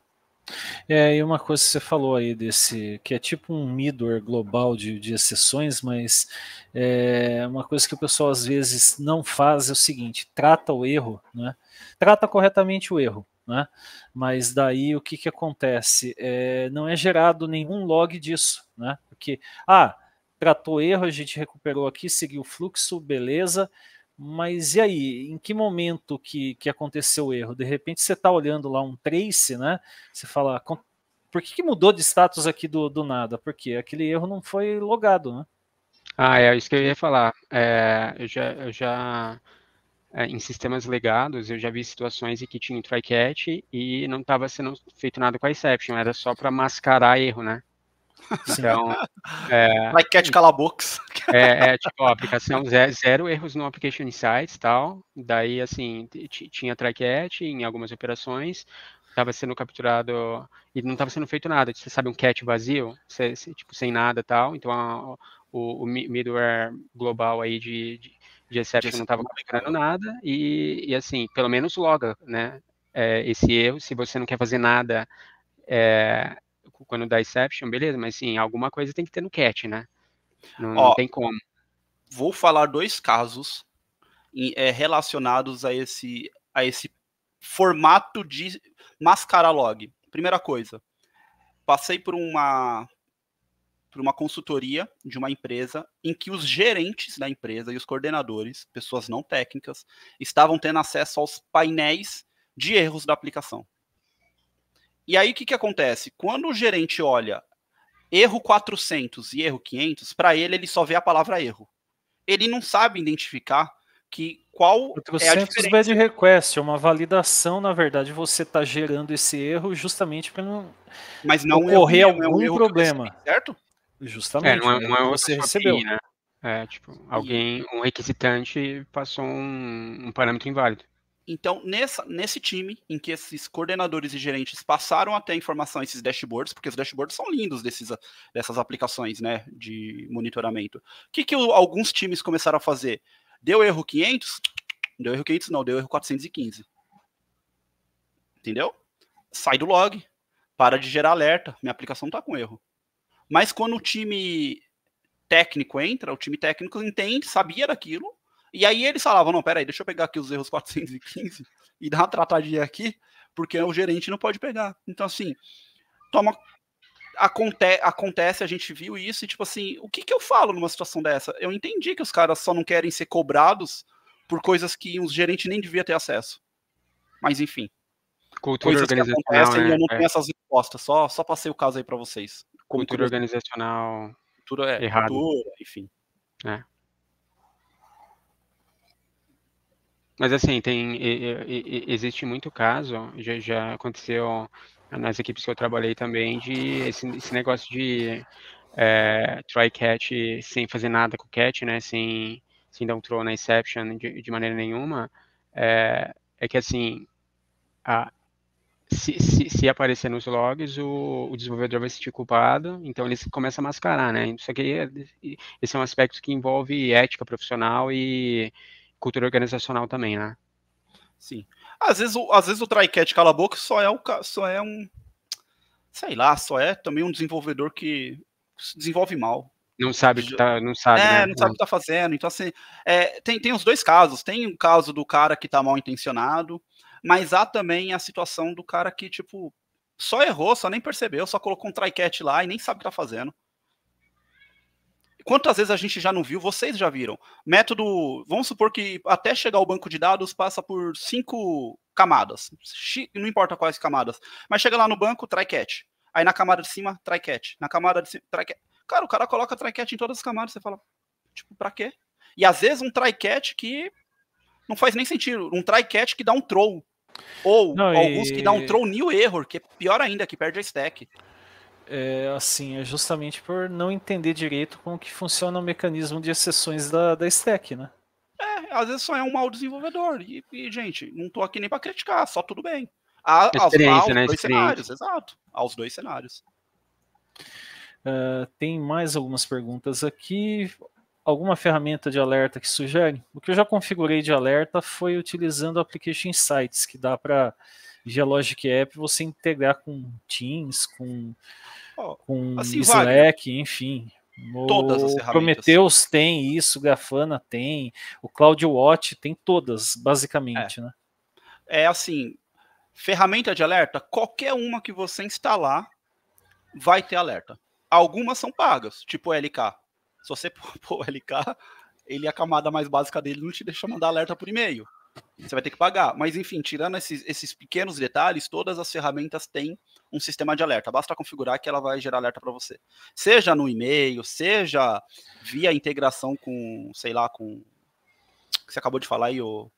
É, e uma coisa que você falou aí desse, que é tipo um midor global de, de exceções, mas é uma coisa que o pessoal às vezes não faz é o seguinte, trata o erro, né? Trata corretamente o erro, né? Mas daí o que, que acontece? É, não é gerado nenhum log disso, né? Porque, ah, tratou erro, a gente recuperou aqui, seguiu o fluxo, beleza, mas e aí, em que momento que, que aconteceu o erro? De repente você está olhando lá um trace, né? Você fala, ah, por que, que mudou de status aqui do, do nada? Porque aquele erro não foi logado, né? Ah, é isso que eu ia falar. É, eu já, eu já é, em sistemas legados, eu já vi situações em que tinha um try catch e não estava sendo feito nada com a exception, era só para mascarar erro, né? Então, é, like cat calabooks. É, é, tipo, ó, aplicação zero, zero, erros no application insights tal. Daí, assim, tinha trycat em algumas operações, estava sendo capturado e não estava sendo feito nada. Você sabe um cat vazio, cê, cê, tipo, sem nada tal. Então, a, o, o, middleware global aí de, de, de exception não estava capturando né? nada e, e, assim, pelo menos loga, né? É, esse erro, se você não quer fazer nada é, quando dá exception, beleza, mas sim, alguma coisa tem que ter no cat, né? Não, Ó, não tem como. Vou falar dois casos é, relacionados a esse, a esse formato de mascarar log. Primeira coisa, passei por uma por uma consultoria de uma empresa em que os gerentes da empresa e os coordenadores, pessoas não técnicas, estavam tendo acesso aos painéis de erros da aplicação. E aí o que, que acontece? Quando o gerente olha erro 400 e erro 500, para ele ele só vê a palavra erro. Ele não sabe identificar que qual é a diferença. bad request é uma validação, na verdade, você está gerando esse erro justamente para não, Mas não é ocorrer é um algum erro, problema, recebi, certo? Justamente. É, não é, não né? é você recebeu. API, né? É, tipo, alguém, um requisitante passou um, um parâmetro inválido. Então, nessa, nesse time em que esses coordenadores e gerentes passaram até a informação esses dashboards, porque os dashboards são lindos desses, dessas aplicações né, de monitoramento, o que, que alguns times começaram a fazer? Deu erro 500? Deu erro 500 não, deu erro 415. Entendeu? Sai do log, para de gerar alerta, minha aplicação está com erro. Mas quando o time técnico entra, o time técnico entende, sabia daquilo, e aí eles falavam, não, peraí, deixa eu pegar aqui os erros 415 e dar uma tratadinha aqui, porque o gerente não pode pegar. Então, assim, toma... Aconte... acontece, a gente viu isso, e tipo assim, o que, que eu falo numa situação dessa? Eu entendi que os caras só não querem ser cobrados por coisas que os gerentes nem devia ter acesso. Mas enfim. Cultura coisas organizacional. Né? e eu não né? tenho é. essas respostas. Só, só passei o caso aí para vocês. Cultura, cultura organizacional. Cultura, é, errada. enfim. É. Mas assim, tem, existe muito caso, já, já aconteceu nas equipes que eu trabalhei também, de esse, esse negócio de é, try catch sem fazer nada com o catch, né? Sem, sem dar um throw na exception de, de maneira nenhuma. É, é que assim, a, se, se, se, aparecer nos logs, o, o, desenvolvedor vai se sentir culpado, então ele começa a mascarar, né? Isso aqui, é, esse é um aspecto que envolve ética profissional e cultura organizacional também, né? Sim. Às vezes, o, às vezes o Tricat cala a boca só é, o, só é um. Sei lá, só é também um desenvolvedor que se desenvolve mal. Não sabe o que tá. Não sabe, é, né? não sabe o que tá fazendo. Então, assim, é, tem, tem os dois casos. Tem o caso do cara que tá mal intencionado, mas há também a situação do cara que, tipo, só errou, só nem percebeu, só colocou um try lá e nem sabe o que tá fazendo. Quantas vezes a gente já não viu, vocês já viram. Método, vamos supor que até chegar ao banco de dados passa por cinco camadas. Não importa quais camadas. Mas chega lá no banco, try catch. Aí na camada de cima, try catch. Na camada de cima, try catch. Cara, o cara coloca try catch em todas as camadas, você fala, tipo, pra quê? E às vezes um try catch que não faz nem sentido. Um try catch que dá um throw. Ou não, alguns e... que dá um throw new error, que é pior ainda, que perde a stack é, assim, é justamente por não entender direito como que funciona o mecanismo de exceções da, da stack, né? É, às vezes só é um mau desenvolvedor. E, e gente, não tô aqui nem para criticar, só tudo bem. Há, aos, é aos né? dois cenários, exato. Aos dois cenários. Uh, tem mais algumas perguntas aqui. Alguma ferramenta de alerta que sugere? O que eu já configurei de alerta foi utilizando o Application Insights, que dá para Geologic App você integrar com Teams, com, oh, com assim, Slack, vale. enfim. Todas as ferramentas. Prometheus tem isso, Grafana tem, o CloudWatch tem todas, basicamente, é. né? É assim, ferramenta de alerta, qualquer uma que você instalar vai ter alerta. Algumas são pagas, tipo o LK. Se você [LAUGHS] pôr o LK, ele a camada mais básica dele não te deixa mandar alerta por e-mail você vai ter que pagar. Mas, enfim, tirando esses, esses pequenos detalhes, todas as ferramentas têm um sistema de alerta. Basta configurar que ela vai gerar alerta para você. Seja no e-mail, seja via integração com, sei lá, com. que você acabou de falar aí, o.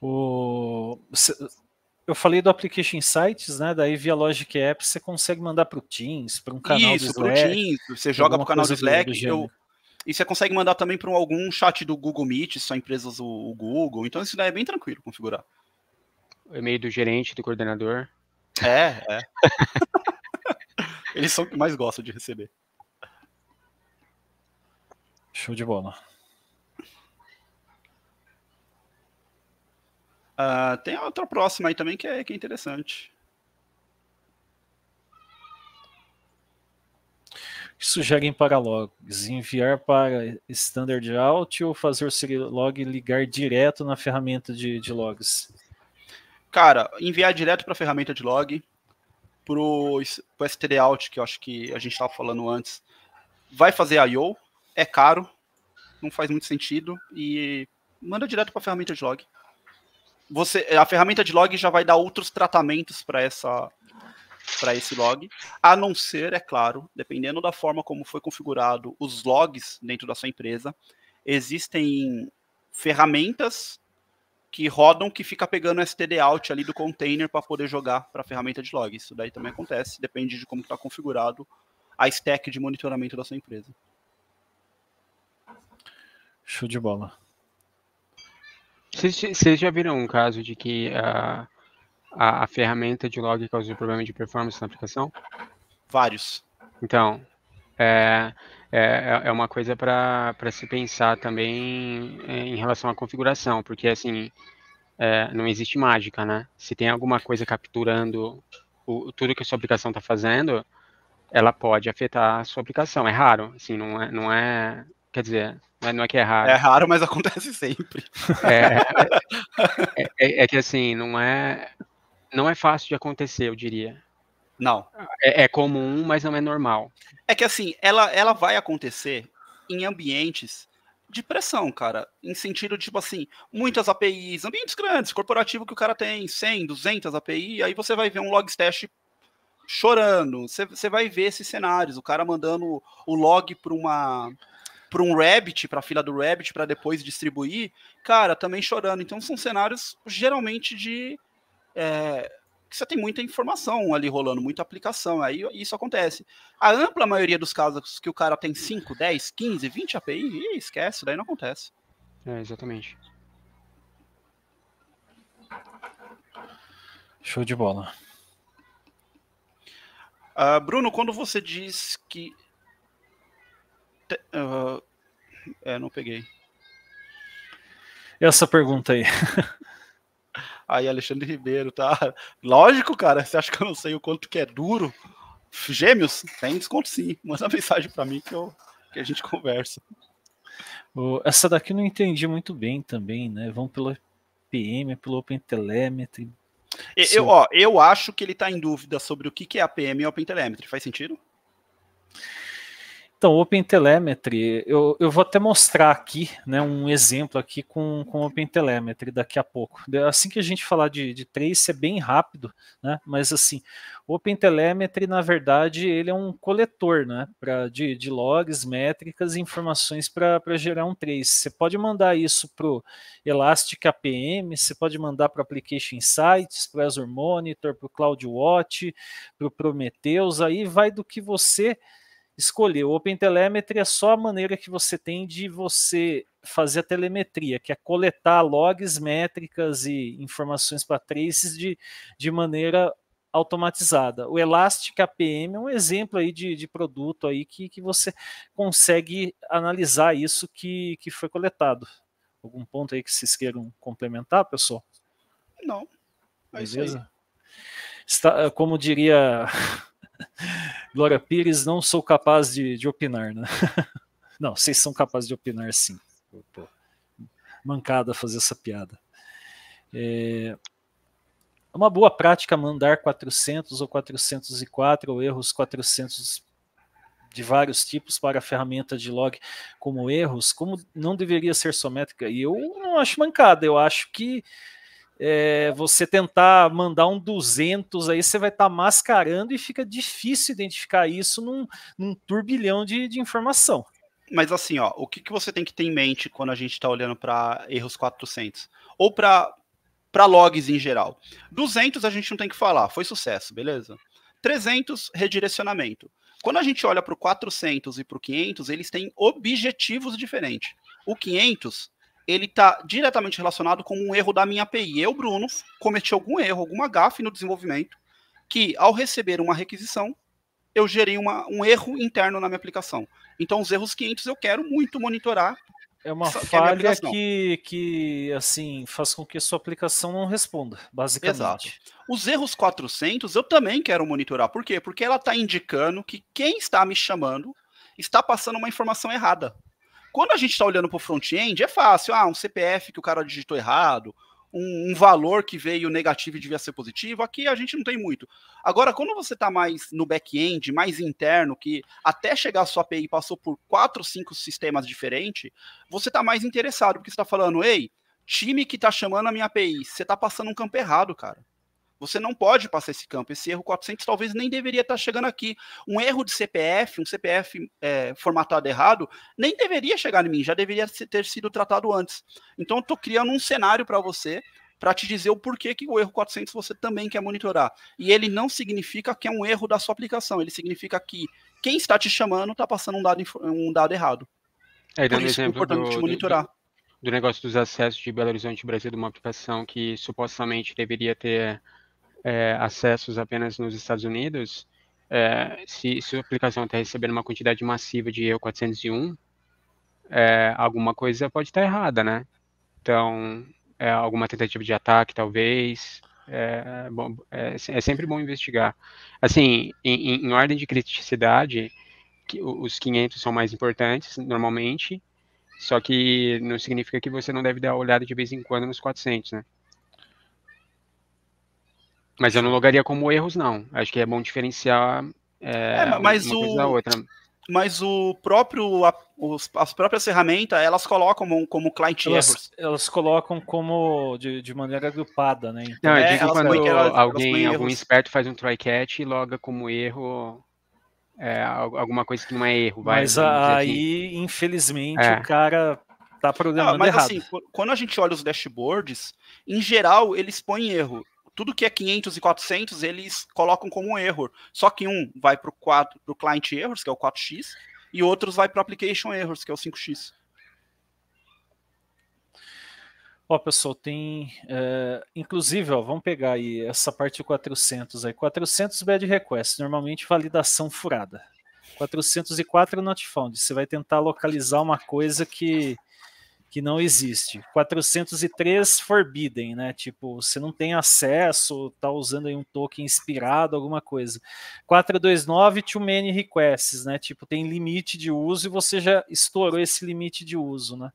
o... Eu falei do Application sites né? Daí via Logic Apps você consegue mandar para o Teams, para um canal Isso, do Slack. Isso, para o Teams, você joga para o canal do Slack. Do eu, e você consegue mandar também para algum chat do Google Meet, se são empresas o, Google. Então isso daí é bem tranquilo configurar. O e-mail do gerente, do coordenador. É, é. [LAUGHS] Eles são que mais gostam de receber. Show de bola. Uh, tem outra próxima aí também que é, que é interessante. que sugerem é para logs? Enviar para standard out ou fazer o log ligar direto na ferramenta de, de logs? Cara, enviar direto para a ferramenta de log, para o STD out, que eu acho que a gente estava falando antes, vai fazer I.O., é caro, não faz muito sentido, e manda direto para a ferramenta de log. Você, a ferramenta de log já vai dar outros tratamentos para essa para esse log, a não ser, é claro, dependendo da forma como foi configurado os logs dentro da sua empresa, existem ferramentas que rodam que fica pegando std out ali do container para poder jogar para a ferramenta de log. Isso daí também acontece, depende de como está configurado a stack de monitoramento da sua empresa. Show de bola. Vocês já viram um caso de que a, ah, a, a ferramenta de log causou problema de performance na aplicação? Vários. Então, é, é, é uma coisa para se pensar também em relação à configuração, porque assim, é, não existe mágica, né? Se tem alguma coisa capturando o, tudo que a sua aplicação está fazendo, ela pode afetar a sua aplicação. É raro, assim, não é, não é quer dizer, não é, é que é raro. É raro, mas acontece [LAUGHS] sempre. É, é, é, é, que assim, não é, não é fácil de acontecer, eu diria. Não. É, é, comum, mas não é normal. É que assim, ela, ela vai acontecer em ambientes de pressão, cara. Em sentido, tipo assim, muitas APIs, ambientes grandes, corporativo que o cara tem 100, 200 API, aí você vai ver um logstash chorando. Você, você vai ver esses cenários, o cara mandando o log para uma para um Rabbit, para a fila do Rabbit, para depois distribuir, cara, também chorando. Então são cenários geralmente de é, que você tem muita informação ali rolando, muita aplicação, aí isso acontece. A ampla maioria dos casos que o cara tem 5, 10, 15, 20 API, esquece, daí não acontece. É, exatamente. Show de bola. Uh, Bruno, quando você diz que. Te... Uh... É, não peguei. Essa pergunta aí. [LAUGHS] Aí, Alexandre Ribeiro, tá? [LAUGHS] Lógico, cara, você acha que eu não sei o quanto que é duro? Gêmeos, tem desconto sim. Manda [LAUGHS] mensagem para mim que, eu, que a gente conversa. Essa daqui eu não entendi muito bem também, né? Vamos é pelo PM, pelo Telemetry. Eu, ó, eu acho que ele tá em dúvida sobre o que, é a PM e Telemetry. Faz sentido? Então, OpenTelemetry, eu, eu vou até mostrar aqui né, um exemplo aqui com, com OpenTelemetry daqui a pouco. Assim que a gente falar de, de trace, é bem rápido, né? mas assim, OpenTelemetry, na verdade, ele é um coletor né, pra, de, de logs, métricas e informações para gerar um trace. Você pode mandar isso para o Elastic APM, você pode mandar para o Application Insights, para o Azure Monitor, para o CloudWatch, para o Prometheus, aí vai do que você escolher. O OpenTelemetry é só a maneira que você tem de você fazer a telemetria, que é coletar logs, métricas e informações para traces de, de maneira automatizada. O Elastic APM é um exemplo aí de, de produto aí que, que você consegue analisar isso que, que foi coletado. Algum ponto aí que vocês queiram complementar, pessoal? Não. É Beleza? Está, como diria Glória Pires, não sou capaz de, de opinar, né? [LAUGHS] Não, vocês são capazes de opinar, sim. Pô, mancada fazer essa piada. É uma boa prática mandar 400 ou 404 ou erros 400 de vários tipos para a ferramenta de log como erros, como não deveria ser só métrica. E eu não acho mancada, eu acho que é, você tentar mandar um 200, aí você vai estar tá mascarando e fica difícil identificar isso num, num turbilhão de, de, informação. Mas assim, ó, o que, que você tem que ter em mente quando a gente está olhando para erros 400? Ou para logs em geral? 200 a gente não tem que falar, foi sucesso, beleza? 300, redirecionamento. Quando a gente olha para o 400 e para o 500, eles têm objetivos diferentes. O 500 ele está diretamente relacionado com um erro da minha API. Eu, Bruno, cometi algum erro, alguma gafe no desenvolvimento, que ao receber uma requisição, eu gerei uma, um erro interno na minha aplicação. Então, os erros 500 eu quero muito monitorar. É uma é falha é que, que, assim, faz com que a sua aplicação não responda, basicamente. Exato. Os erros 400 eu também quero monitorar. Por quê? Porque ela está indicando que quem está me chamando está passando uma informação errada. Quando a gente está olhando para o front-end, é fácil. Ah, um CPF que o cara digitou errado, um, um, valor que veio negativo e devia ser positivo. Aqui a gente não tem muito. Agora, quando você está mais no back-end, mais interno, que até chegar a sua API passou por quatro, cinco sistemas diferentes, você está mais interessado, porque você está falando, ei, time que está chamando a minha API, você está passando um campo errado, cara. Você não pode passar esse campo. Esse erro 400 talvez nem deveria estar chegando aqui. Um erro de CPF, um CPF é, formatado errado, nem deveria chegar em mim, já deveria ter sido tratado antes. Então, estou criando um cenário para você, para te dizer o porquê que o erro 400 você também quer monitorar. E ele não significa que é um erro da sua aplicação, ele significa que quem está te chamando está passando um dado, um dado errado. É, Por isso é importante do, te monitorar. Do, do, do negócio dos acessos de Belo Horizonte Brasil, de uma aplicação que supostamente deveria ter é, acessos apenas nos Estados Unidos, é, se, se a aplicação está recebendo uma quantidade massiva de EU 401, é, alguma coisa pode estar tá errada, né? Então, é, alguma tentativa de ataque, talvez. É, bom, é, é sempre bom investigar. Assim, em, em ordem de criticidade, que os 500 são mais importantes, normalmente, só que não significa que você não deve dar uma olhada de vez em quando nos 400, né? Mas eu não logaria como erros, não. Acho que é bom diferenciar é, é, mas uma o... coisa da outra. Mas o próprio, a, os, as próprias ferramentas, elas colocam como, como client elas, errors. Elas colocam como de, de maneira agrupada, né? Então, não, é digo é, quando elas, alguém, algum esperto faz um try catch e loga como erro é, alguma coisa que não é erro. Vai, mas aí, assim. infelizmente, é. o cara tá programando ah, mas, errado. Mas assim, quando a gente olha os dashboards, em geral, eles põem erro tudo que é 500 e 400 eles colocam como erro. Só que um vai para o client errors, que é o 4x, e outros vai para o application errors, que é o 5x. Ó, pessoal, tem. É, inclusive, ó, vamos pegar aí essa parte de 400 aí. 400 bad requests, normalmente validação furada. 404 not found. Você vai tentar localizar uma coisa que que não existe. 403 forbidden, né? Tipo, você não tem acesso, tá usando aí um token inspirado, alguma coisa. 429 too many requests, né? Tipo, tem limite de uso e você já estourou esse limite de uso, né?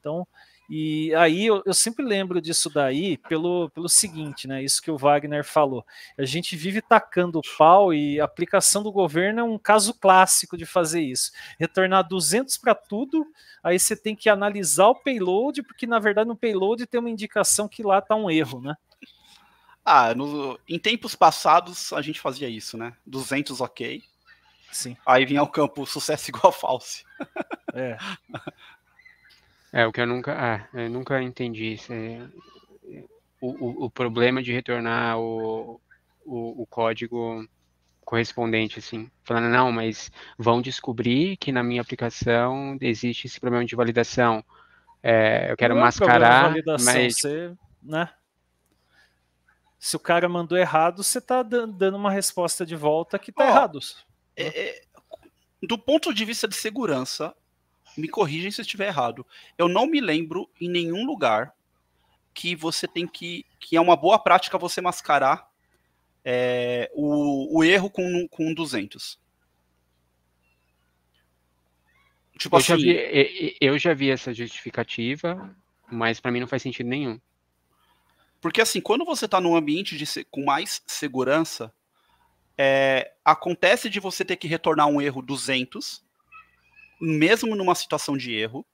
Então, e aí eu, eu, sempre lembro disso daí pelo, pelo seguinte, né? Isso que o Wagner falou. A gente vive tacando pau e a aplicação do governo é um caso clássico de fazer isso. Retornar 200 para tudo, aí você tem que analisar o payload, porque na verdade no payload tem uma indicação que lá está um erro, né? Ah, no, em tempos passados a gente fazia isso, né? 200 ok. Sim. Aí vinha o campo sucesso [LAUGHS] igual false. É. [LAUGHS] É, o que eu nunca, ah, eu nunca entendi é, o, o, o, problema de retornar o, o, o código correspondente, assim, falando, não, mas vão descobrir que na minha aplicação existe esse problema de validação. É, eu quero não é mascarar. É mas... Você, né? Se o cara mandou errado, você está dando uma resposta de volta que está oh, errado. É, é, do ponto de vista de segurança, me corrigem se estiver errado. Eu não me lembro em nenhum lugar que você tem que. que é uma boa prática você mascarar é, o, o erro com, com 200. Tipo eu, assim, já vi, eu já vi essa justificativa, mas para mim não faz sentido nenhum. Porque assim, quando você está num ambiente de, com mais segurança, é, acontece de você ter que retornar um erro 200 mesmo numa situação de erro,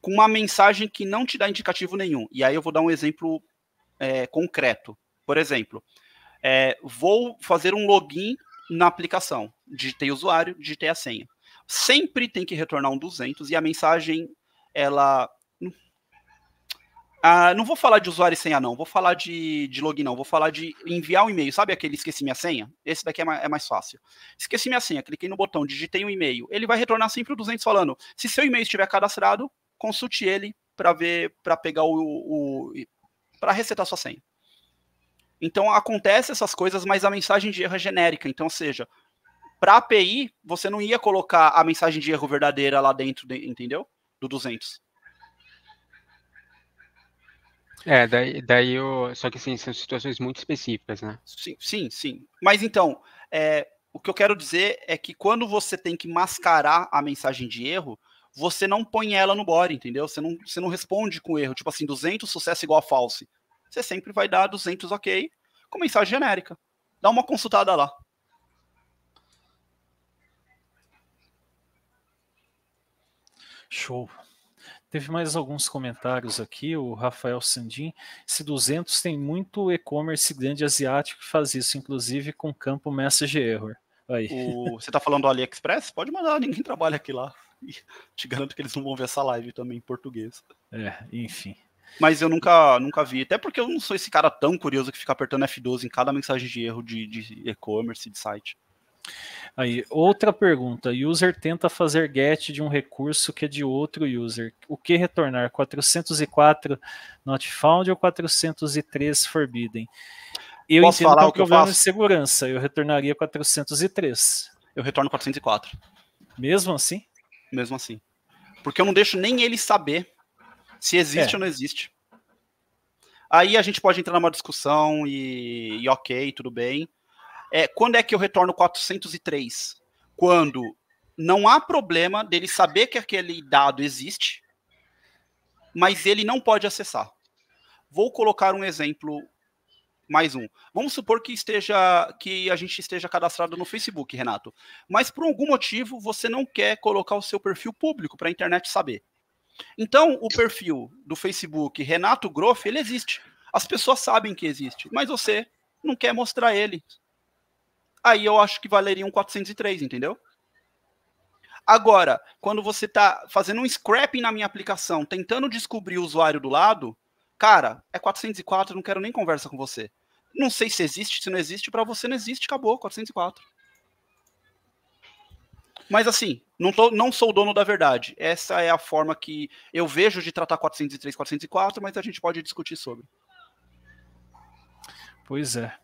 com uma mensagem que não te dá indicativo nenhum. E aí eu vou dar um exemplo é, concreto. Por exemplo, é, vou fazer um login na aplicação. Digitei o usuário, digitei a senha. Sempre tem que retornar um 200 e a mensagem ela ah, não vou falar de usuário e senha, não. Vou falar de, de login, não. Vou falar de enviar um e-mail. Sabe aquele esqueci minha senha? Esse daqui é mais, é mais fácil. Esqueci minha senha, cliquei no botão, digitei um e-mail. Ele vai retornar sempre o 200 falando: se seu e-mail estiver cadastrado, consulte ele para ver, para pegar o. o para resetar sua senha. Então acontece essas coisas, mas a mensagem de erro é genérica. Então, ou seja, para API, você não ia colocar a mensagem de erro verdadeira lá dentro, entendeu? Do 200. É, daí, daí eu, só que assim, são situações muito específicas, né? Sim, sim, sim. Mas então, é, o que eu quero dizer é que quando você tem que mascarar a mensagem de erro, você não põe ela no body, entendeu? Você não, você não responde com erro, tipo assim, 200 sucesso igual a false. Você sempre vai dar 200 ok com mensagem genérica. Dá uma consultada lá. Show. Teve mais alguns comentários aqui, o Rafael Sandim. Se 200 tem muito e-commerce grande asiático que faz isso, inclusive com campo message error. Aí. O, você está falando do AliExpress? Pode mandar, ninguém trabalha aqui lá. E te garanto que eles não vão ver essa live também em português. É, enfim. Mas eu nunca, nunca vi, até porque eu não sou esse cara tão curioso que fica apertando F12 em cada mensagem de erro de e-commerce, de, de site. Aí, outra pergunta. User tenta fazer get de um recurso que é de outro user. O que retornar? 404 not found ou 403 forbidden? Eu Posso entendo falar que é um de segurança. Eu retornaria 403. Eu retorno 404. Mesmo assim? Mesmo assim. Porque eu não deixo nem ele saber se existe é. ou não existe. Aí a gente pode entrar numa discussão e, e ok, tudo bem é, quando é que eu retorno 403? Quando não há problema dele saber que aquele dado existe, mas ele não pode acessar. Vou colocar um exemplo mais um. Vamos supor que esteja que a gente esteja cadastrado no Facebook, Renato. Mas por algum motivo você não quer colocar o seu perfil público para a internet saber. Então, o perfil do Facebook Renato Groff, ele existe. As pessoas sabem que existe, mas você não quer mostrar ele aí eu acho que valeria um 403, entendeu? Agora, quando você está fazendo um scrapping na minha aplicação, tentando descobrir o usuário do lado, cara, é 404, não quero nem conversa com você. Não sei se existe, se não existe, para você não existe, acabou, 404. Mas assim, não, tô, não sou dono da verdade. Essa é a forma que eu vejo de tratar 403, 404, mas a gente pode discutir sobre. Pois é.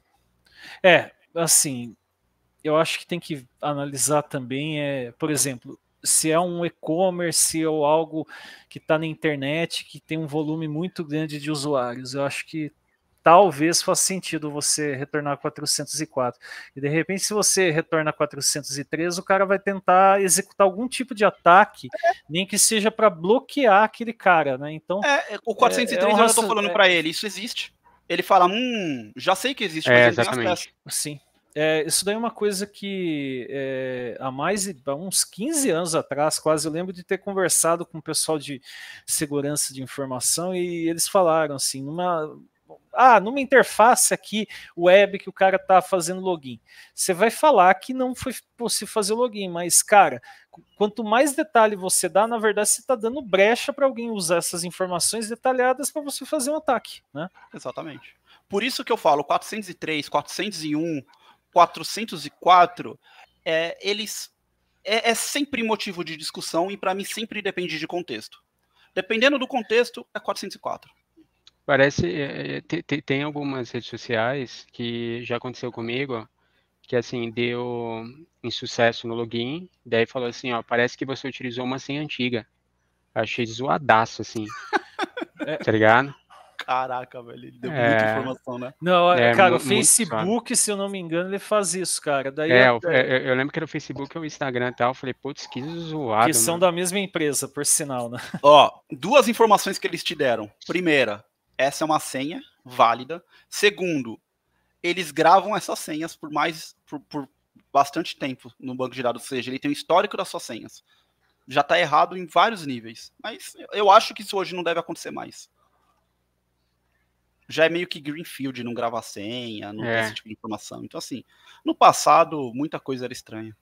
É, assim, eu acho que tem que analisar também, é, por exemplo, se é um e-commerce ou é algo que está na internet, que tem um volume muito grande de usuários. Eu acho que talvez faça sentido você retornar 404. E de repente, se você retorna 403, o cara vai tentar executar algum tipo de ataque, é. nem que seja para bloquear aquele cara, né? Então. É, é o 403 é, é um eu já estou falando é. para ele, isso existe. Ele fala, hum, já sei que existe, mas é, mas ele exatamente. Sim. É, isso daí é uma coisa que é, há mais de uns 15 anos atrás, quase, eu lembro de ter conversado com o pessoal de segurança de informação e eles falaram assim, numa ah, numa interface aqui web que o cara está fazendo login. Você vai falar que não foi possível fazer login, mas cara, quanto mais detalhe você dá, na verdade você está dando brecha para alguém usar essas informações detalhadas para você fazer um ataque, né? Exatamente. Por isso que eu falo 403, 401 404, é, eles é, é sempre motivo de discussão e para mim sempre depende de contexto. Dependendo do contexto, é 404. Parece é, é tem, tem algumas redes sociais que já aconteceu comigo que assim deu insucesso no login, daí falou assim, ó, parece que você utilizou uma senha antiga. Achei zoadaço assim. [LAUGHS] tá ligado? Caraca, velho, ele deu é. muita informação, né? Não, é, é cara, o Facebook, muito, se eu não me engano, ele faz isso, cara. Daí é, eu, eu, lembro que era o Facebook e o Instagram e tal, eu falei, putz, que zoado. Que são da mesma empresa, por sinal, né? Ó, duas informações que eles te deram. Primeira, essa é uma senha válida. Segundo, eles gravam essas senhas por mais por, por, bastante tempo no banco de dados, ou seja, ele tem um histórico das suas senhas. Já está errado em vários níveis, mas eu acho que isso hoje não deve acontecer mais já é meio que Greenfield, não grava senha, não é. tem esse tipo de informação. Então, assim, no passado, muita coisa era estranha.